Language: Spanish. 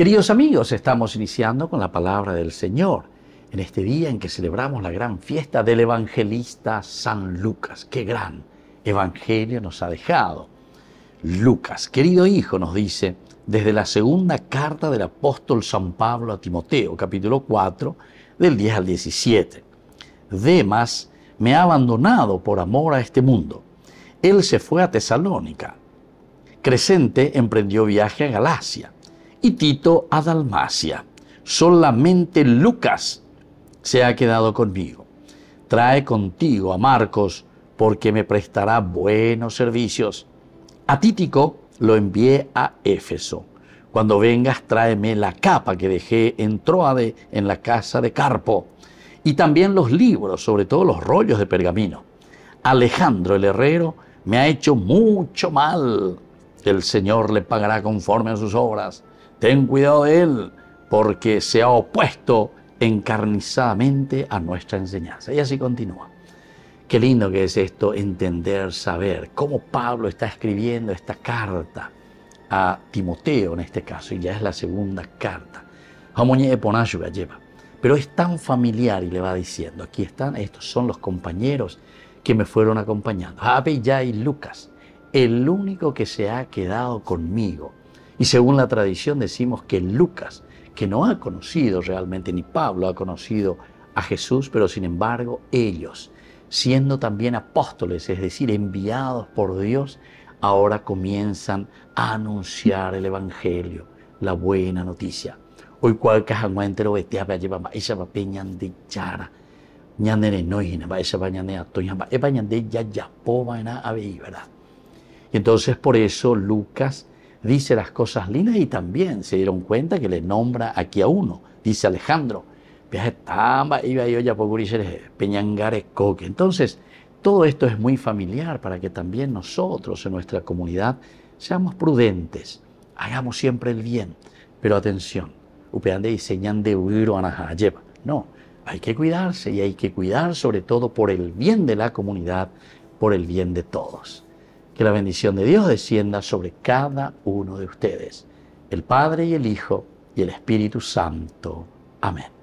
Queridos amigos, estamos iniciando con la palabra del Señor en este día en que celebramos la gran fiesta del evangelista San Lucas. Qué gran evangelio nos ha dejado. Lucas, querido hijo, nos dice desde la segunda carta del apóstol San Pablo a Timoteo, capítulo 4, del 10 al 17. Demas me ha abandonado por amor a este mundo. Él se fue a Tesalónica. Crescente emprendió viaje a Galacia y Tito a Dalmacia. Solamente Lucas se ha quedado conmigo. Trae contigo a Marcos porque me prestará buenos servicios. A Títico lo envié a Éfeso. Cuando vengas tráeme la capa que dejé en Troade en la casa de Carpo y también los libros, sobre todo los rollos de pergamino. Alejandro el herrero me ha hecho mucho mal. El Señor le pagará conforme a sus obras. Ten cuidado de él, porque se ha opuesto encarnizadamente a nuestra enseñanza. Y así continúa. Qué lindo que es esto, entender, saber cómo Pablo está escribiendo esta carta a Timoteo en este caso, y ya es la segunda carta. Pero es tan familiar y le va diciendo, aquí están, estos son los compañeros que me fueron acompañando. Abe, y Lucas, el único que se ha quedado conmigo y según la tradición decimos que Lucas, que no ha conocido realmente, ni Pablo ha conocido a Jesús, pero sin embargo ellos, siendo también apóstoles, es decir, enviados por Dios, ahora comienzan a anunciar el Evangelio, la buena noticia. Hoy cual este va chara. Y entonces por eso Lucas dice las cosas lindas y también se dieron cuenta que le nombra aquí a uno. Dice Alejandro, viaje iba Peñangare Coque. Entonces, todo esto es muy familiar para que también nosotros en nuestra comunidad seamos prudentes, hagamos siempre el bien. Pero atención, upeande diseñan de No, hay que cuidarse y hay que cuidar sobre todo por el bien de la comunidad, por el bien de todos. Que la bendición de Dios descienda sobre cada uno de ustedes, el Padre y el Hijo y el Espíritu Santo. Amén.